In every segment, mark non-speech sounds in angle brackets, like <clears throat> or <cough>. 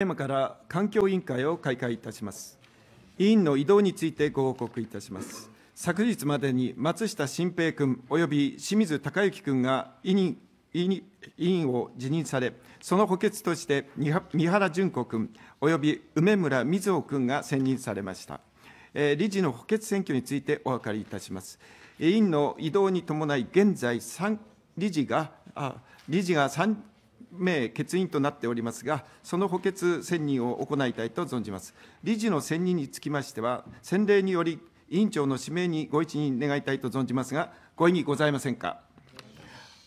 今から環境委員会を開会いたします。委員の移動についてご報告いたします。昨日までに松下新平君及び清水孝之君が委員委員を辞任され、その補欠として三原淳子君及び梅村瑞穂君が選任されました。理事の補欠選挙についてお分かりいたします。委員の移動に伴い、現在3理事が、あ理事が3名欠員となっておりますが、その補欠選任を行いたいと存じます。理事の選任につきましては、先例により、委員長の指名にご一任願いたいと存じますが、ご異議ございませんか。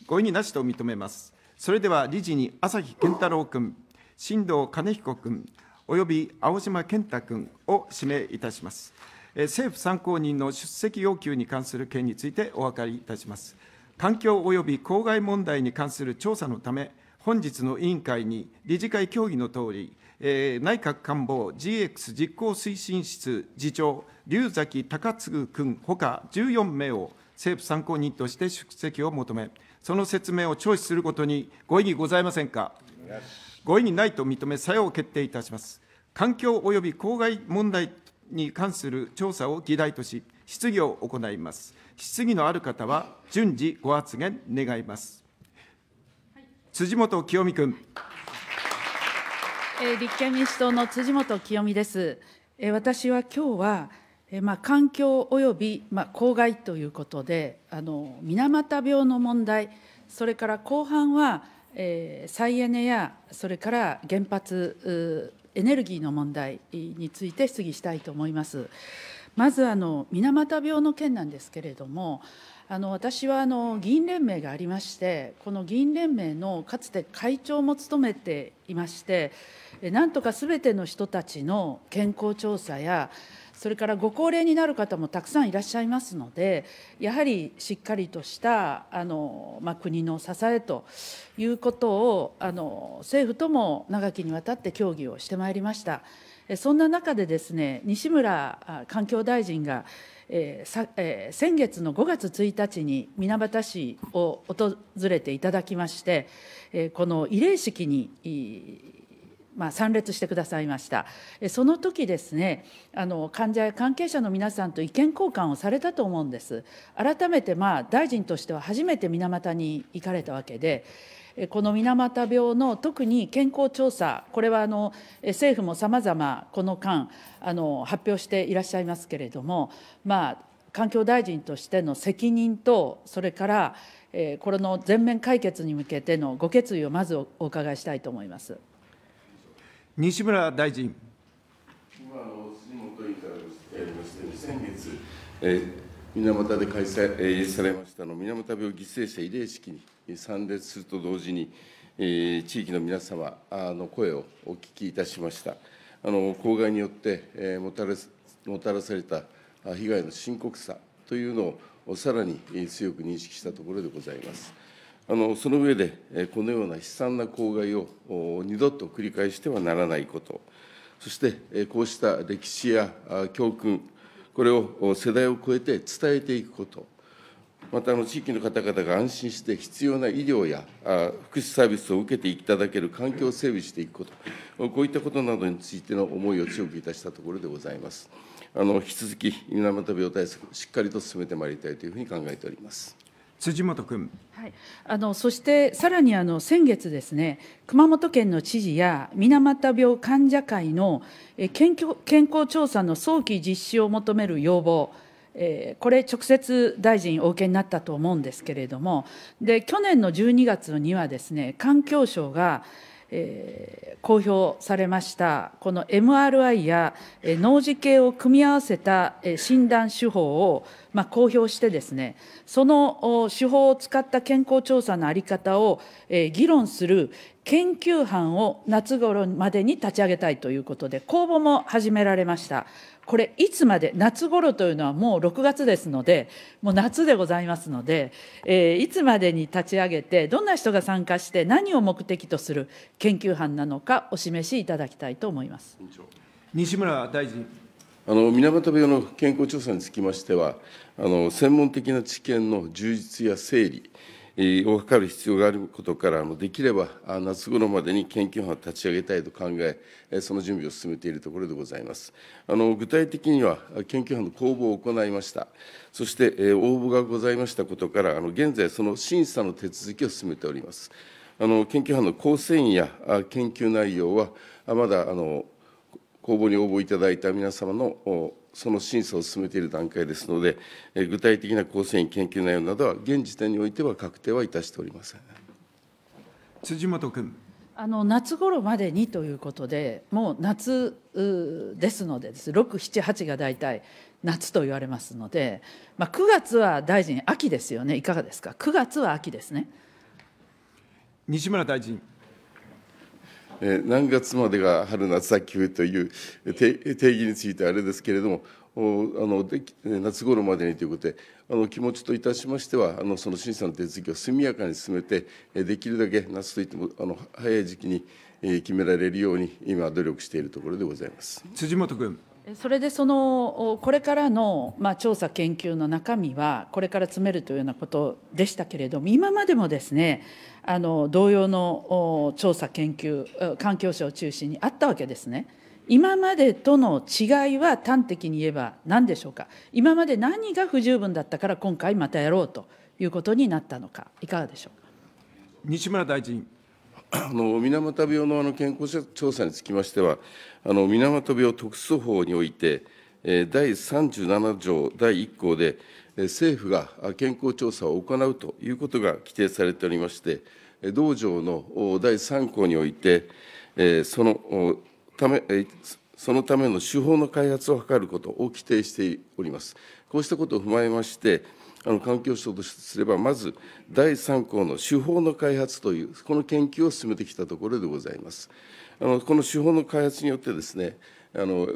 ご異議なしと認めます。それでは理事に朝日健太郎君、新藤兼彦君、および青島健太君を指名いたします。政府参考人の出席要求に関する件についてお分かりいたします。環境及び公害問題に関する調査のため、本日の委員会に理事会協議のとおり、えー、内閣官房 GX 実行推進室次長、龍崎隆次君ほか14名を政府参考人として出席を求め、その説明を聴取することにご異議ございませんか。ご異議ないと認め、作用を決定いたします。環境及び公害問題に関する調査を議題とし、質疑を行います。質疑のある方は順次ご発言願います。辻元清美君。え立憲民主党の辻元清美です。え私は今日は、えまあ、環境及び、まあ、公害ということであの水俣病の問題それから後半は、えー、再エネやそれから原発エネルギーの問題について質疑したいと思います。まずあの水俣病の件なんですけれどもあの私はあの議員連盟がありまして、この議員連盟のかつて会長も務めていまして、なんとかすべての人たちの健康調査や、それからご高齢になる方もたくさんいらっしゃいますので、やはりしっかりとしたあの、ま国の支えということをあの、政府とも長きにわたって協議をしてまいりました。そんな中でですね、西村環境大臣が、えーえー、先月の5月1日に水俣市を訪れていただきまして、えー、この慰霊式に、まあ、参列してくださいました。その時ですね、あの患者や関係者の皆さんと意見交換をされたと思うんです。改めて、まあ、大臣としては初めて水俣に行かれたわけで、この水俣病の特に健康調査、これはあの政府もさまざまこの間あの、発表していらっしゃいますけれども、まあ、環境大臣としての責任と、それから、えこれの全面解決に向けてのご決意をまずお伺いしたいと思います西村大臣。今の杉本委員からますように、先月、え水俣で開催、えされましたの水俣病犠牲者慰霊式に。参列すると同時に、地域の皆様の声をお聞きいたしました。あの公害によって、えもたれもたらされた被害の深刻さというのをさらに強く認識したところでございます。あのその上で、このような悲惨な公害を二度と繰り返してはならないこと、そしてこうした歴史や教訓、これを世代を超えて伝えていくこと、また地域の方々が安心して必要な医療や福祉サービスを受けていただける環境を整備していくこと、こういったことなどについての思いを強くいたしたところでございます。あの引き続き、水俣病対策、しっかりと進めてまいりたいというふうに考えております。辻元君、はい、あのそしてさらにあの先月ですね、熊本県の知事や水俣病患者会の健康調査の早期実施を求める要望、えー、これ直接大臣お受けになったと思うんですけれどもで去年の12月にはですね環境省が、えー、公表されましたこの MRI や、えー、脳磁系を組み合わせた、えー、診断手法を、まあ、公表してですねその手法を使った健康調査の在り方を、えー、議論する研究班を夏頃までに立ち上げたいということで公募も始められました。これいつまで夏頃というのはもう6月ですのでもう夏でございますので、えー、いつまでに立ち上げてどんな人が参加して何を目的とする研究班なのかお示しいただきたいと思います西村大臣あの水俣病の健康調査につきましてはあの専門的な知見の充実や整理を図る必要があることから、できれば夏頃までに研究班を立ち上げたいと考え、その準備を進めているところでございます。あの具体的には、研究班の公募を行いました。そして、応募がございましたことから、あの現在、その審査の手続きを進めております。あの研究班の構成員や研究内容は、まだあの公募に応募いただいた皆様のその審査を進めている段階ですので、具体的な構成員研究内容などは、現時点においては確定はいたしておりません辻元君。あの夏頃までにということで、もう夏ですのでです、6、7、8が大体夏と言われますので、まあ、9月は大臣、秋ですよね、いかがですか、9月は秋ですね。西村大臣何月までが春夏秋冬という定義についてあれですけれどもあの夏頃までにということであの気持ちといたしましてはあのその審査の手続きを速やかに進めてできるだけ夏といってもあの早い時期に決められるように今努力しているところでございます辻元君。それでそのこれからの、まあ、調査研究の中身はこれから詰めるというようなことでしたけれども今までもですねあの同様の調査研究環境省を中心にあったわけですね。今までとの違いは端的に言えば何でしょうか今まで何が不十分だったから今回またやろうということになったのかいかがでしょうか西村大臣あの水俣病のあの健康調査につきましては、あの水俣病特措法において、え第37条第1項で、政府が健康調査を行うということが規定されておりまして、同条の第3項において、そのため、そのための手法の開発を図ることを規定しております。こうしたことを踏まえまして、環境省とすれば、まず第3項の手法の開発という、この研究を進めてきたところでございます。あのこの手法の開発によってですね、あの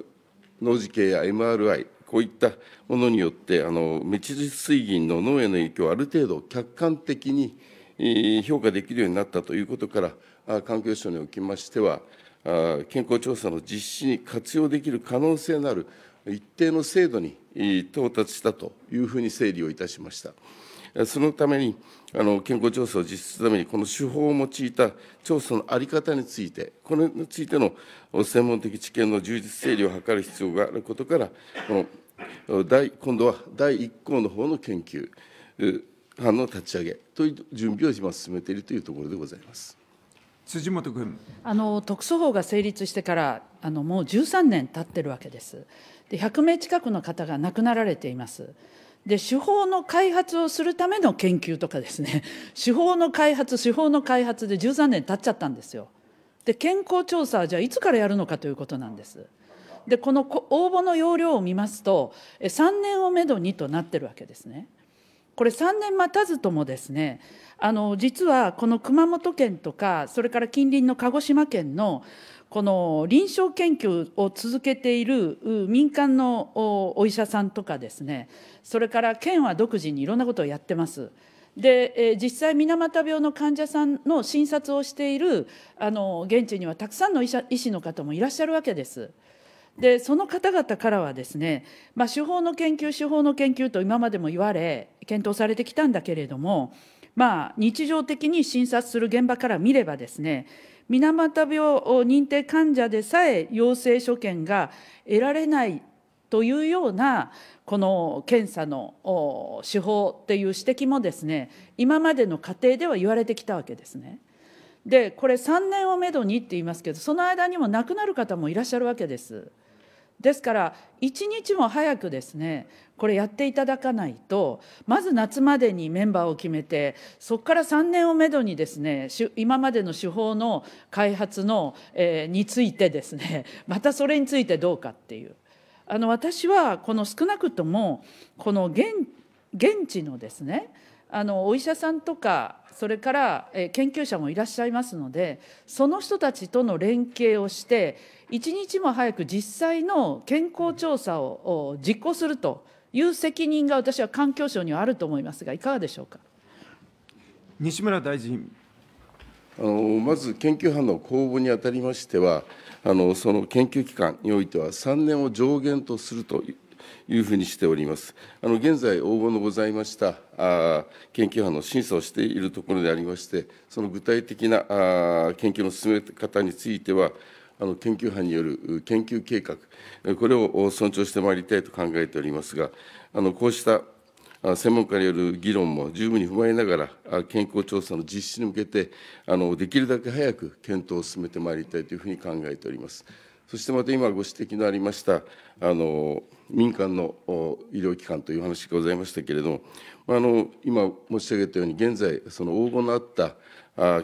農事系や MRI、こういったものによって、あの道実水銀の脳への影響をある程度客観的に評価できるようになったということから、環境省におきましては、健康調査の実施に活用できる可能性のある一定の制度に到達したというふうに整理をいたしました。そのために、あの健康調査を実施するために、この手法を用いた調査の在り方について、これについての専門的知見の充実整理を図る必要があることから、この第今度は第1項の方の研究班の立ち上げという準備を今進めているというところでございます。辻元君あの特措法が成立してからあのもう13年経ってるわけです。で100名近くの方が亡くなられています。で手法の開発をするための研究とかですね <laughs> 手法の開発手法の開発で13年経っちゃったんですよ。で健康調査はじゃあいつからやるのかということなんです。でこの応募の要領を見ますと3年をめどにとなってるわけですね。これ3年待たずともですねあの実はこの熊本県とかそれから近隣の鹿児島県のこの臨床研究を続けている民間のお医者さんとかですねそれから県は独自にいろんなことをやってます。で、え実際水俣病の患者さんの診察をしているあの現地にはたくさんの医者医師の方もいらっしゃるわけです。でその方々からはですね、まあ、手法の研究手法の研究と今までも言われ検討されてきたんだけれどもまあ、日常的に診察する現場から見ればですね、水俣病認定患者でさえ陽性所見が得られないというようなこの検査の手法っていう指摘もですね今までの過程では言われてきたわけですね。でこれ3年をめどにって言いますけどその間にも亡くなる方もいらっしゃるわけです。ですから一日も早くですねこれやっていただかないとまず夏までにメンバーを決めてそこから3年をめどにですね今までの手法の開発の、えー、についてですね <laughs> またそれについてどうかっていうあの私はこの少なくともこの現現地のですねあのお医者さんとかそれから研究者もいらっしゃいますので、その人たちとの連携をして、一日も早く実際の健康調査を実行するという責任が私は環境省にはあると思いますが、いかがでしょうか。西村大臣あのまず研究班の公募にあたりましてはあの、その研究機関においては、3年を上限とするというふうにしております。あの現在、応募のございましたあ研究班の審査をしているところでありまして、その具体的なあ研究の進め方については、あの研究班による研究計画、これを尊重してまいりたいと考えておりますが、あのこうした専門家による議論も十分に踏まえながら、健康調査の実施に向けて、あのできるだけ早く検討を進めてまいりたいというふうに考えております。そしてまた今ご指摘のありましたあの民間の医療機関という話がございましたけれども、まあ、あの今申し上げたように現在その応募のあった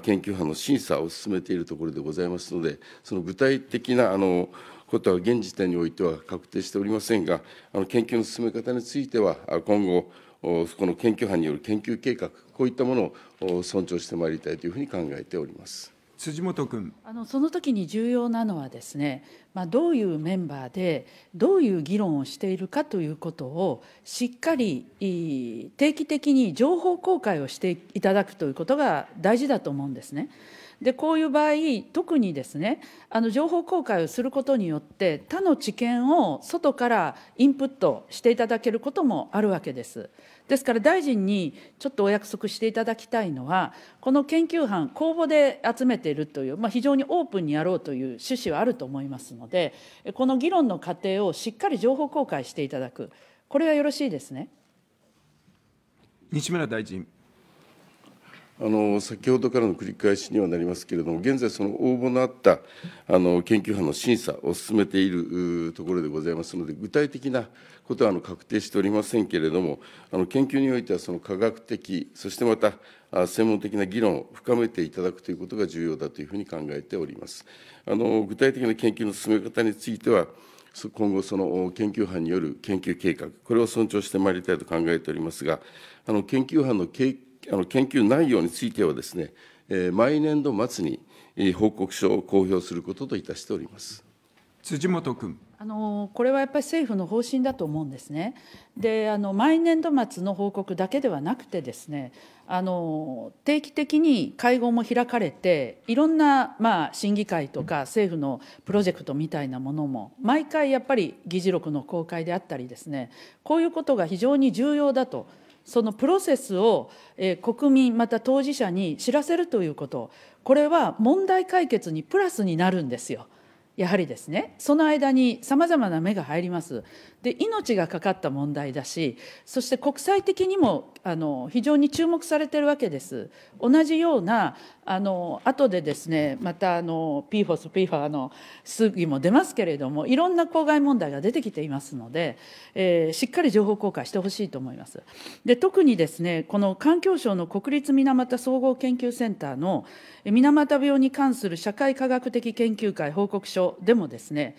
研究班の審査を進めているところでございますのでその具体的なあのことは現時点においては確定しておりませんがあの研究の進め方については今後この研究班による研究計画こういったものを尊重してまいりたいというふうに考えております。辻元君あのその時に重要なのはですね、まあ、どういうメンバーでどういう議論をしているかということをしっかり定期的に情報公開をしていただくということが大事だと思うんですね。でこういう場合、特にですね、あの情報公開をすることによって、他の知見を外からインプットしていただけることもあるわけです。ですから、大臣にちょっとお約束していただきたいのは、この研究班、公募で集めているという、まあ、非常にオープンにやろうという趣旨はあると思いますので、この議論の過程をしっかり情報公開していただく、これはよろしいですね。西村大臣。あの先ほどからの繰り返しにはなりますけれども、現在、その応募のあったあの研究班の審査を進めているところでございますので、具体的なことはあの確定しておりませんけれども、あの研究においてはその科学的、そしてまた専門的な議論を深めていただくということが重要だというふうに考えております。あの具体的な研究の進め方については、今後、その研究班による研究計画、これを尊重してまいりたいと考えておりますが、あの研究班の計画あの研究内容についてはですね、えー、毎年度末に報告書を公表することといたしております。辻元君あのこれはやっぱり政府の方針だと思うんですね。であの毎年度末の報告だけではなくてですねあの定期的に会合も開かれていろんな、まあ、審議会とか政府のプロジェクトみたいなものも毎回やっぱり議事録の公開であったりですねこういうことが非常に重要だとそのプロセスを、えー、国民、また当事者に知らせるということ、これは問題解決にプラスになるんですよ。やはりですねその間にさまざまな目が入りますで命がかかった問題だしそして国際的にもあの非常に注目されてるわけです同じようなあの後でですねまたあの PFOS、PFAR の質疑も出ますけれどもいろんな公害問題が出てきていますので、えー、しっかり情報公開してほしいと思いますで特にですねこの環境省の国立水俣総合研究センターの水俣病に関する社会科学的研究会報告書所でもですね、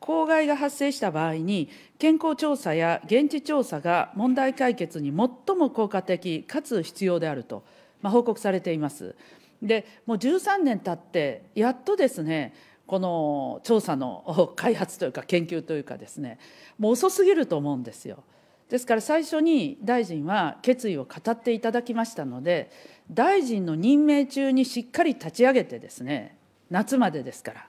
公害が発生した場合に、健康調査や現地調査が問題解決に最も効果的かつ必要であると、まあ、報告されています。で、もう13年経って、やっとですね、この調査の開発というか研究というかですね、もう遅すぎると思うんですよ。ですから最初に大臣は決意を語っていただきましたので、大臣の任命中にしっかり立ち上げてですね、夏までですから、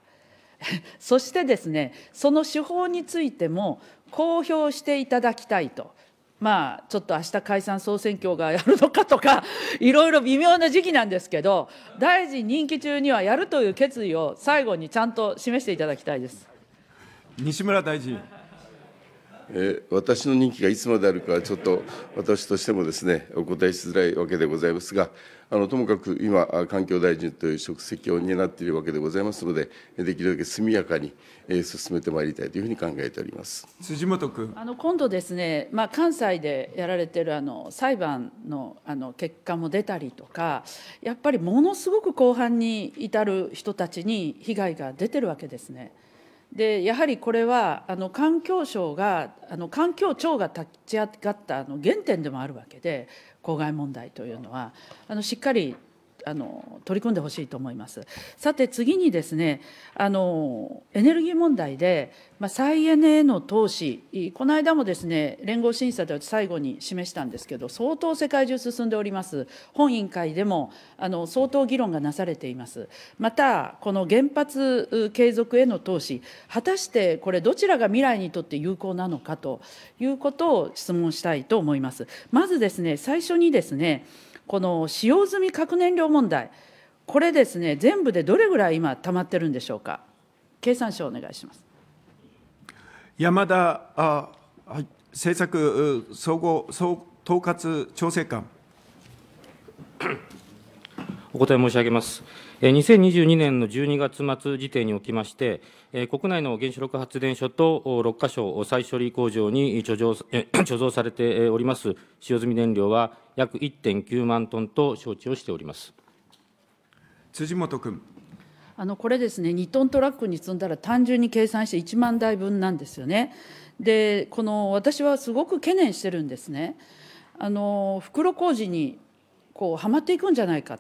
<laughs> そしてですね、その手法についても公表していただきたいと。まあ、ちょっと明日解散総選挙がやるのかとか、<laughs> いろいろ微妙な時期なんですけど、大臣任期中にはやるという決意を最後にちゃんと示していただきたいです西村大臣。え私の任期がいつまであるかは、ちょっと私としてもですね、お答えしづらいわけでございますが、あのともかく今、環境大臣という職責を担っているわけでございますので、できるだけ速やかに進めてまいりたいというふうに考えております辻元君あの今度ですね、まあ、関西でやられてるあの裁判のあの結果も出たりとか、やっぱりものすごく後半に至る人たちに被害が出てるわけですね。でやはりこれはあの環境省があの環境庁が立ち上がったあの原点でもあるわけで公害問題というのはあのしっかりあの取り組んでほしいと思います。さて次にですね、あのエネルギー問題で、まあ、再エネへの投資、この間もですね、連合審査で最後に示したんですけど、相当世界中進んでおります。本委員会でもあの相当議論がなされています。また、この原発継続への投資、果たしてこれどちらが未来にとって有効なのかということを質問したいと思います。まずですね、最初にですね、この使用済み核燃料問題、これですね、全部でどれぐらい今、たまってるんでしょうか。経産省お願いします山田あ、はい、政策総合総統括調整官。お答え申し上げます。2022年の12月末時点におきまして、国内の原子力発電所と6カ所再処理工場に貯蔵 <clears throat> 貯蔵されております使用済み燃料は約1.9万トンと承知をしております辻元君。あのこれですね、2トントラックに積んだら単純に計算して1万台分なんですよね。で、この私はすごく懸念してるんですね。あの袋小路にこうはまっていくんじゃないか。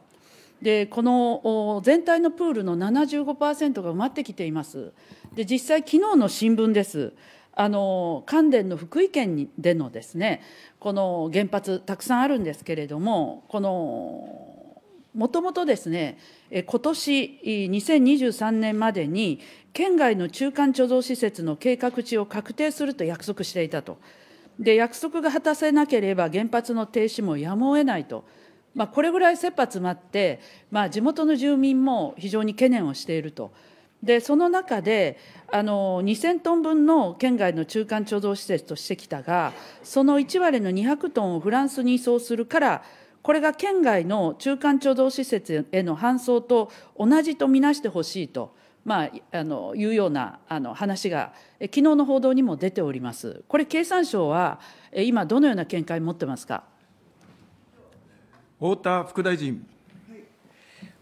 でこの全体のプールの75%が埋まってきています。で実際昨日の新聞です。あの関電の福井県でのですねこの原発たくさんあるんですけれどもこのもともとですね今年2023年までに県外の中間貯蔵施設の計画値を確定すると約束していたとで約束が果たせなければ原発の停止もやむを得ないと。まあ、これぐらい切羽詰まって、まあ、地元の住民も非常に懸念をしていると。でその中であの2000トン分の県外の中間貯蔵施設としてきたがその1割の200トンをフランスに移送するからこれが県外の中間貯蔵施設への搬送と同じとみなしてほしいと、まあ、あのいうようなあの話が昨日の報道にも出ております。これ経産省は今どのような見解持ってますか太田副大臣。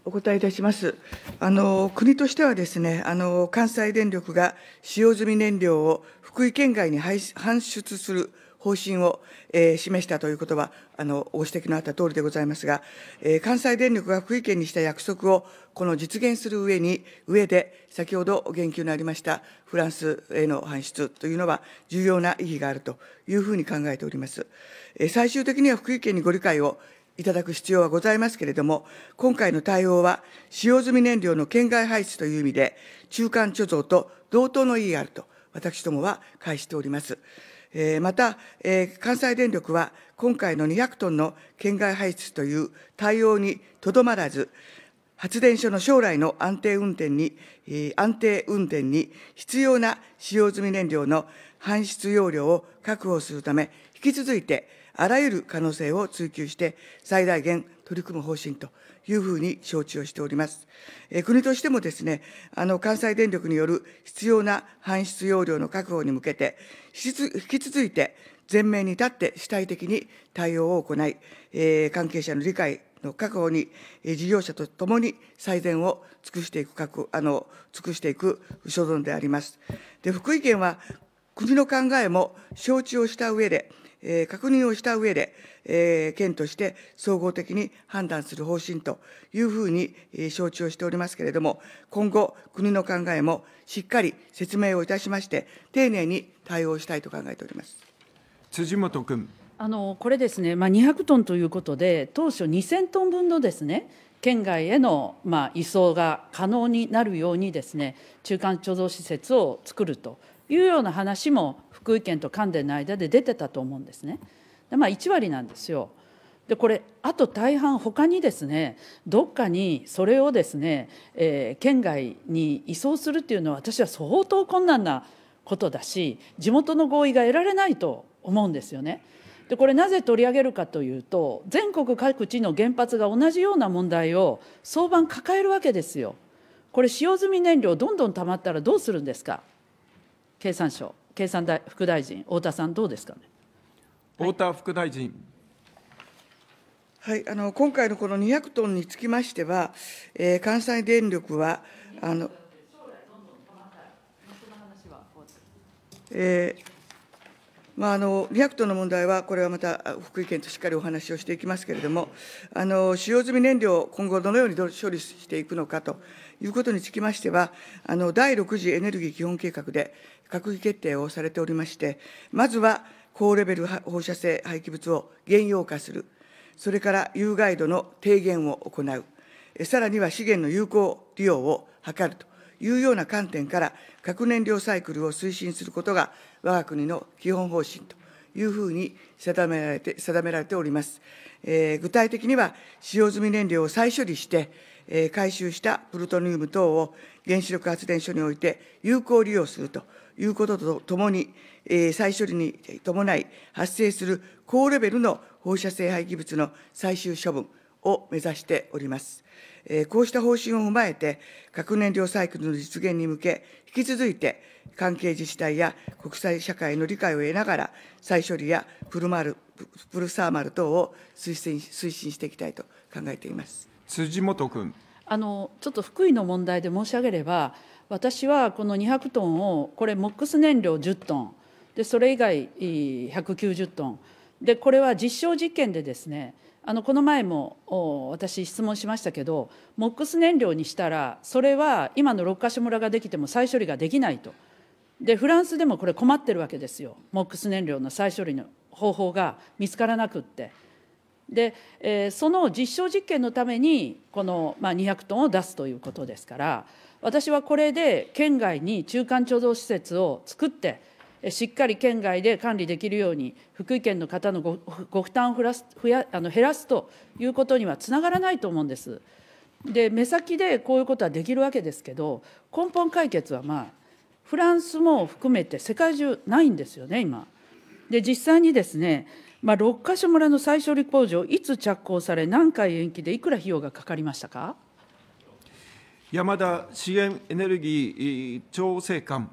お答えいたします。あの、国としてはですね、あの、関西電力が使用済み燃料を福井県外に搬出する方針を、えー、示したということは、あの、ご指摘のあったとおりでございますが、えー、関西電力が福井県にした約束を、この実現する上に、上で、先ほど言及のありましたフランスへの搬出というのは重要な意義があるというふうに考えております。えー、最終的には福井県にご理解をいただく必要はございますけれども、今回の対応は、使用済み燃料の県外排出という意味で、中間貯蔵と同等の意義があると、私どもは返しております。えー、また、えー、関西電力は、今回の200トンの県外排出という対応にとどまらず、発電所の将来の安定運転に、安定運転に必要な使用済み燃料の搬出容量を確保するため、引き続いて、あらゆる可能性を追求して、最大限取り組む方針というふうに承知をしております。国としてもですね、あの、関西電力による必要な搬出容量の確保に向けて、引き続いて前面に立って主体的に対応を行い、関係者の理解の確保に、事業者とともに最善を尽くしていくあの尽くしていく所存であります。で福井県は国の考えも承知をした上で、確認をしたうえで、県として総合的に判断する方針というふうに承知をしておりますけれども、今後、国の考えもしっかり説明をいたしまして、丁寧に対応したいと考えております辻元君。あのこれですね、まあ、200トンということで、当初2000トン分のですね、県外への、まあ、移送が可能になるようにですね、中間貯蔵施設を作るというような話も福井県と関電の間で出てたと思うんですね。でまあ、1割なんですよでこれあと大半他にですねどっかにそれをですね、えー、県外に移送するっていうのは私は相当困難なことだし地元の合意が得られないと思うんですよね。でこれなぜ取り上げるかというと全国各地の原発が同じような問題を早晩抱えるわけですよ。これ使用済み燃料どんどん溜まったらどうするんですか経産省、経産大副大臣、太田さん、どうですかね。太田副大臣、はい、あの今回のこの200トンにつきましては、えー、関西電力は、あのえー、まあ、あのリアクトの問題は、これはまた福井県としっかりお話をしていきますけれども、あの使用済み燃料を今後、どのように処理していくのかということにつきましては、あの第6次エネルギー基本計画で閣議決定をされておりまして、まずは高レベル放射性廃棄物を原用化する、それから有害度の低減を行う、さらには資源の有効利用を図るというような観点から、核燃料サイクルを推進することが我が国の基本方針というふうに定められて定められております。えー、具体的には、使用済み燃料を再処理して、えー、回収したプルトニウム等を原子力発電所において有効利用するということとともに、えー、再処理に伴い発生する高レベルの放射性廃棄物の最終処分、を目指しております。こうした方針を踏まえて、核燃料サイクルの実現に向け、引き続いて関係自治体や国際社会の理解を得ながら、再処理やプルマルプルサーマル等を推進推進していきたいと考えています辻元君あの。ちょっと福井の問題で申し上げれば、私はこの200トンを、これ、モックス燃料10トン、でそれ以外190トン。でこれは実証実験でですねあのこの前も私質問しましたけどモックス燃料にしたらそれは今の六ヶ所村ができても再処理ができないとでフランスでもこれ困ってるわけですよモックス燃料の再処理の方法が見つからなくってで、えー、その実証実験のためにこの、まあ、200トンを出すということですから私はこれで県外に中間貯蔵施設を作ってしっかり県外で管理できるように、福井県の方のご負担を増やすあの減らすということにはつながらないと思うんです。で、目先でこういうことはできるわけですけど、根本解決はまあ、フランスも含めて世界中ないんですよね、今。で、実際にですね、まあ、6か所村の再処理工場、いつ着工され、何回延期で、いくら費用がかかりましたか山田資源エネルギー調整官。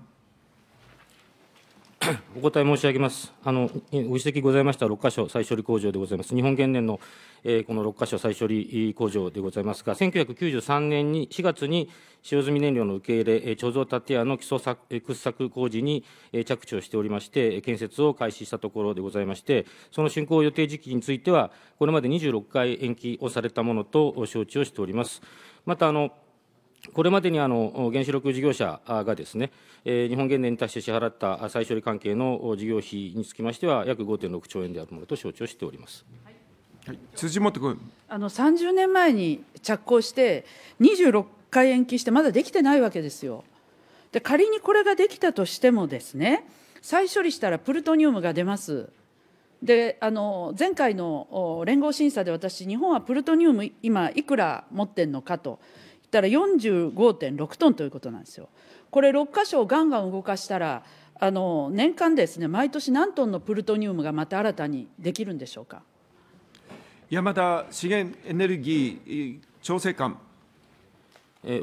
<clears throat> お答え申し上げます。あの、ご指摘ございました6か所再処理工場でございます。日本原燃の、えー、この6か所再処理工場でございますが、1993年に、4月に使用済み燃料の受け入れ、貯蔵建屋の基礎掘削工事に着地をしておりまして、建設を開始したところでございまして、その竣工予定時期については、これまで26回延期をされたものと承知をしております。また、あの、これまでにあの原子力事業者がですね、日本原電に対して支払った再処理関係の事業費につきましては、約5.6兆円であるものと承知をしております。はい、辻元君あの30年前に着工して、26回延期して、まだできてないわけですよ。で仮にこれができたとしてもですね、再処理したらプルトニウムが出ます。であの前回の連合審査で私、日本はプルトニウム、今、いくら持ってるのかと、だら45.6トンということなんですよ。これ6箇所をガンガン動かしたらあの年間ですね毎年何トンのプルトニウムがまた新たにできるんでしょうか。山田資源エネルギー調整官。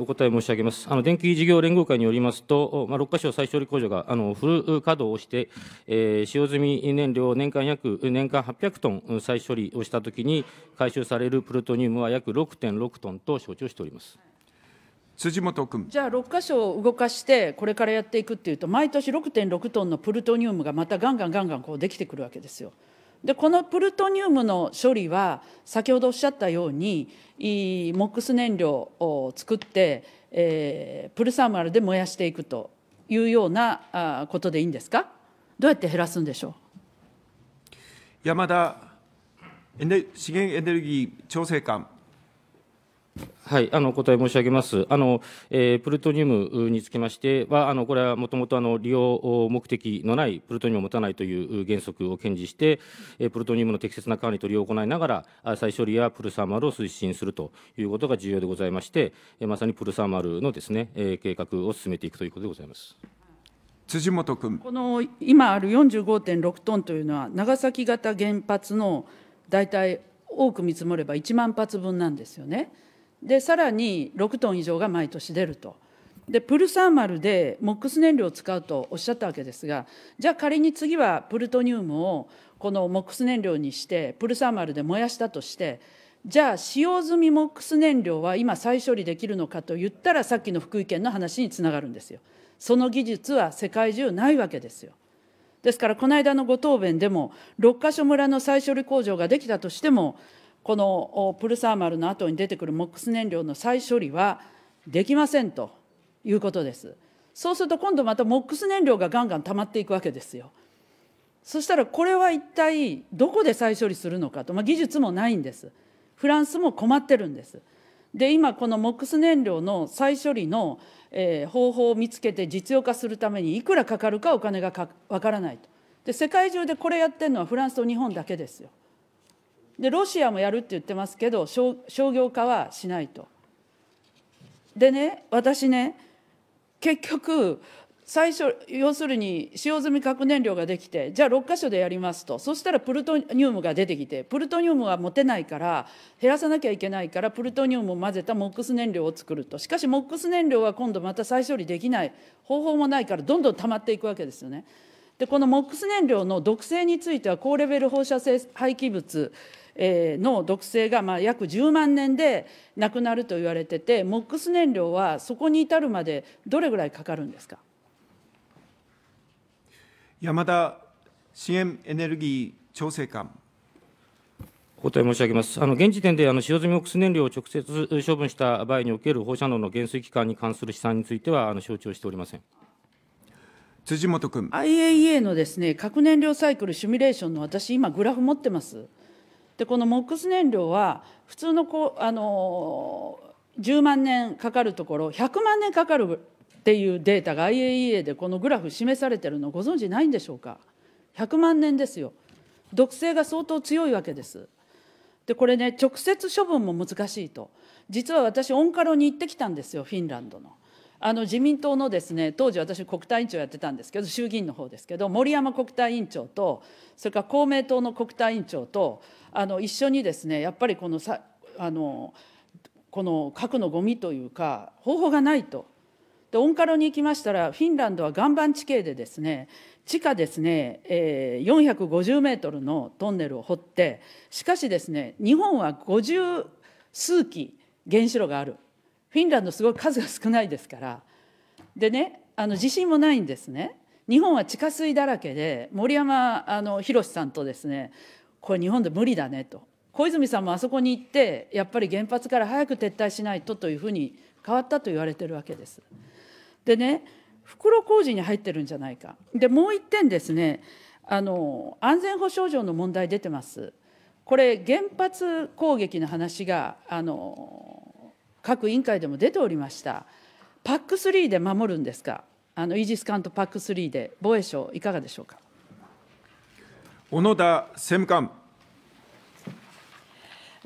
お答え申し上げます。あの電気事業連合会によりますと、まあ、6カ所再処理工場があのフル稼働をして、えー、使用済み燃料を年間約年間800トン再処理をしたときに回収されるプルトニウムは約6.6トンと承知をしております。辻元君じゃあ6か所を動かしてこれからやっていくっていうと毎年6.6トンのプルトニウムがまたガンガンガンガンこうできてくるわけですよ。でこのプルトニウムの処理は先ほどおっしゃったように MOX 燃料を作って、えー、プルサーマルで燃やしていくというようなことでいいんですかどうやって減らすんでしょう山田資源エネルギー調整官はい、あの答え申し上げます。あの、えー、プルトニウムにつきましては、あのこれはもともとあの利用目的のないプルトニウムを持たないという原則を堅持して、えー、プルトニウムの適切な管理と利用を行いながら再処理やプルサーマルを推進するということが重要でございまして、えー、まさにプルサーマルのですね、えー、計画を進めていくということでございます。辻元君。この今ある45.6トンというのは長崎型原発の大体多く見積もれば1万発分なんですよね。でさらに6トン以上が毎年出ると。でプルサーマルで MOX 燃料を使うとおっしゃったわけですがじゃあ仮に次はプルトニウムをこの MOX 燃料にしてプルサーマルで燃やしたとしてじゃあ使用済み MOX 燃料は今再処理できるのかと言ったらさっきの福井県の話につながるんですよ。その技術は世界中ないわけですよ。ですからこの間のご答弁でも6か所村の再処理工場ができたとしてもこのプルサーマルの後に出てくる MOX 燃料の再処理はできませんということです。そうすると今度また MOX 燃料がガンガン溜まっていくわけですよ。そしたらこれは一体どこで再処理するのかと、まあ、技術もないんです。フランスも困ってるんです。で今この MOX 燃料の再処理の、え方法を見つけて実用化するためにいくらかかるかお金がわからないと。で世界中でこれやってるのはフランスと日本だけですよ。でロシアもやるって言ってますけど商業化はしないと。でね私ね結局最初要するに使用済み核燃料ができてじゃあ6か所でやりますとそしたらプルトニウムが出てきてプルトニウムは持てないから減らさなきゃいけないからプルトニウムを混ぜた MOX 燃料を作るとしかし MOX 燃料は今度また再処理できない方法もないからどんどん溜まっていくわけですよね。でこの MOX 燃料の毒性については高レベル放射性廃棄物えの毒性がまあ約10万年でなくなると言われててモックス燃料はそこに至るまでどれぐらいかかるんですか山田支援エネルギー調整官。お答え申し上げます。あの現時点であの使用済みオックス燃料を直接処分した場合における放射能の減衰期間に関する試算についてはあの承知をしておりません。辻元君。IAEA のですね核燃料サイクルシミュレーションの私今グラフ持ってます。でこの MOX 燃料は普通のこうあの10万年かかるところ100万年かかるっていうデータが IAEA でこのグラフ示されてるのご存じないんでしょうか100万年ですよ毒性が相当強いわけですでこれね直接処分も難しいと実は私オンカロに行ってきたんですよフィンランドの。あの自民党のですね当時私国対委員長やってたんですけど衆議院の方ですけど森山国対委員長とそれから公明党の国対委員長とあの一緒にですねやっぱりこのさあのこの核のゴミというか方法がないと。でオンカロに行きましたらフィンランドは岩盤地形でですね地下ですね、えー、450メートルのトンネルを掘ってしかしですね日本は50数基原子炉があるフィンランドすごい数が少ないですからでねあの地震もないんですね日本は地下水だらけで森山あの博さんとですねこれ日本で無理だねと小泉さんもあそこに行ってやっぱり原発から早く撤退しないとというふうに変わったと言われてるわけです。でね袋工事に入ってるんじゃないか。でもう一点ですねあの安全保障上の問題出てます。これ原発攻撃の話があの各委員会でも出ておりました。パック3で守るんですかあのイージス艦とパック3で防衛省いかがでしょうか。小野田政務官。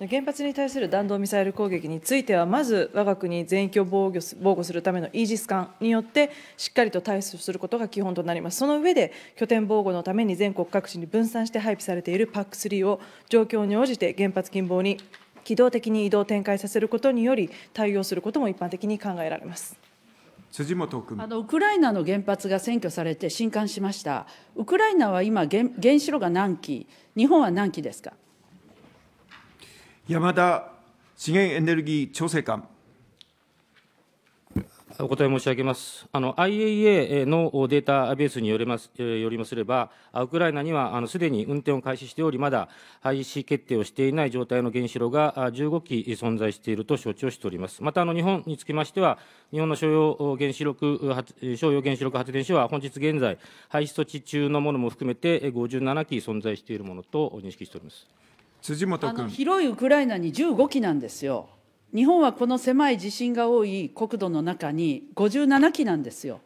原発に対する弾道ミサイル攻撃については、まず我が国全域を防御防護するためのイージス艦によって、しっかりと対処することが基本となります、その上で、拠点防護のために全国各地に分散して配備されている PAC3 を、状況に応じて原発近傍に機動的に移動展開させることにより、対応することも一般的に考えられます。辻元君あのウクライナの原発が占拠されて震撼しました、ウクライナは今原、原子炉が何基、日本は何基ですか山田資源エネルギー調整官。お答え申し上げます。あの、IAEA のデータベースによります、よりますれば、ウクライナには、あの、すでに運転を開始しており、まだ廃止決定をしていない状態の原子炉が15基存在していると承知をしております。また、あの、日本につきましては、日本の商用原子力発、商用原子力発電所は、本日現在、廃止措置中のものも含めて57基存在しているものと認識しております。辻元君。広いウクライナに15基なんですよ。日本はこの狭い地震が多い国土の中に57基なんですよ。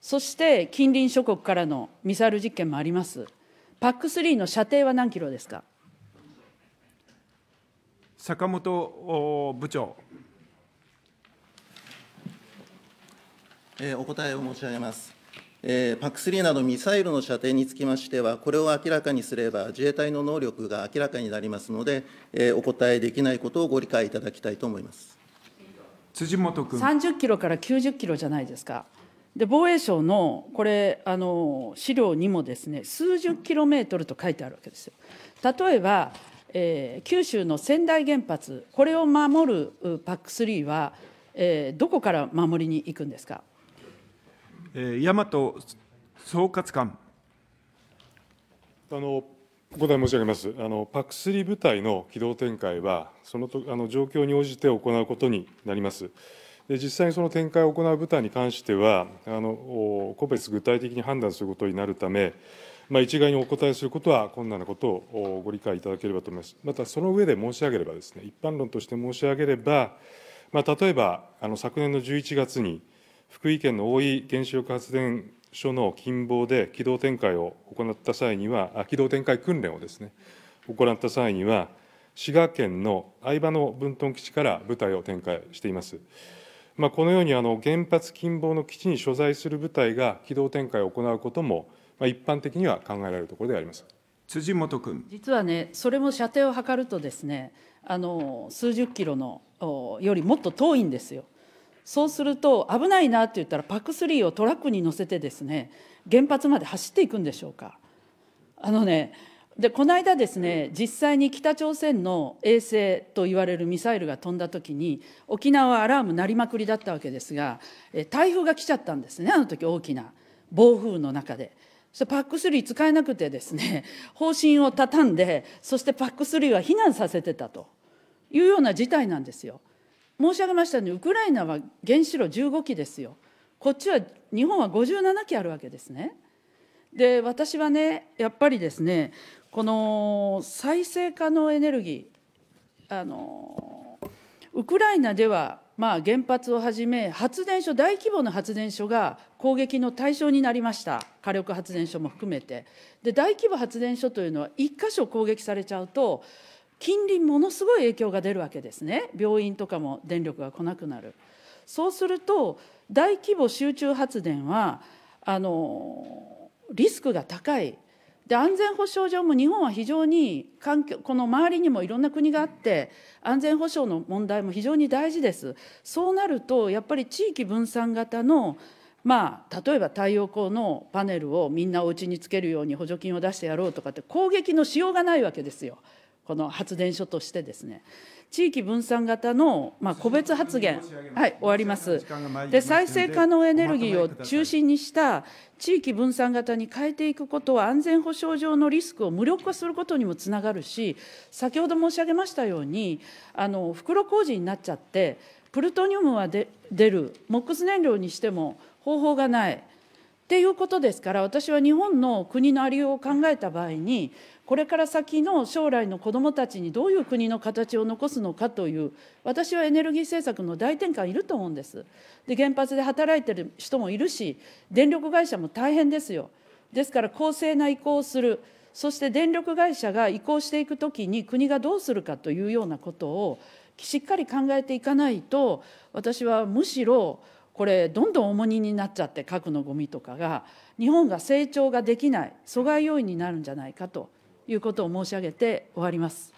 そして近隣諸国からのミサイル実験もあります。パック3の射程は何キロですか坂本部長。お答えを申し上げます。PAC3 などミサイルの射程につきましては、これを明らかにすれば、自衛隊の能力が明らかになりますので、お答えできないことをご理解いただきたいと思います辻元君。30キロから90キロじゃないですか。で防衛省のこれあの資料にもですね数十キロメートルと書いてあるわけですよ。例えば、えー、九州の仙台原発これを守る PAC3 は、えー、どこから守りに行くんですか。大和総括官。あのお答え申し上げます、あのパクスリ部隊の機動展開は、そのとあの状況に応じて行うことになります。で実際にその展開を行う部隊に関してはあの、個別具体的に判断することになるため、まあ、一概にお答えすることは困難なことをご理解いただければと思います。また、その上で申し上げればですね、一般論として申し上げれば、まあ、例えばあの昨年の11月に、福井県の大井原子力発電所の近傍で機動展開を行った際には、機動展開訓練をですね、行った際には、滋賀県の相場の分屯基地から部隊を展開しています。まあ、このようにあの原発近傍の基地に所在する部隊が機動展開を行うことも、まあ、一般的には考えられるところであります辻元君。実はね、それも射程を測るとですね、あの数十キロのよりもっと遠いんですよ。そうすると危ないなって言ったらパク3をトラックに乗せてですね原発まで走っていくんでしょうか。あのねでこの間ですね実際に北朝鮮の衛星といわれるミサイルが飛んだ時に沖縄アラーム鳴りまくりだったわけですがえ台風が来ちゃったんですねあの時大きな暴風の中で。そして PAC3 使えなくてですね方針を畳んでそして PAC3 は避難させてたというような事態なんですよ。申し上げましたように、ウクライナは原子炉15基ですよ。こっちは、日本は57基あるわけですね。で、私はね、やっぱりですね、この再生可能エネルギー、あのウクライナでは、まあ、原発をはじめ、発電所、大規模な発電所が攻撃の対象になりました、火力発電所も含めて。で、大規模発電所というのは、1箇所攻撃されちゃうと、近隣ものすごい影響が出るわけですね病院とかも電力が来なくなるそうすると大規模集中発電はあのリスクが高いで安全保障上も日本は非常に環境この周りにもいろんな国があって安全保障の問題も非常に大事ですそうなるとやっぱり地域分散型のまあ、例えば太陽光のパネルをみんなお家につけるように補助金を出してやろうとかって攻撃のしようがないわけですよ。この発電所としてですね、地域分散型の、まあ、個別発言、はい、終わります。で、再生可能エネルギーを中心にした地域分散型に変えていくことは、安全保障上のリスクを無力化することにもつながるし、先ほど申し上げましたように、あの袋小路になっちゃって、プルトニウムは出る、MOX 燃料にしても方法がない。っていうことですから、私は日本の国のありようを考えた場合に、これから先の将来の子どもたちにどういう国の形を残すのかという、私はエネルギー政策の大転換いると思うんです。で、原発で働いてる人もいるし、電力会社も大変ですよ。ですから、公正な移行をする、そして電力会社が移行していくときに、国がどうするかというようなことを、しっかり考えていかないと、私はむしろ、これどんどん重荷になっちゃって核のゴミとかが日本が成長ができない阻害要因になるんじゃないかということを申し上げて終わります。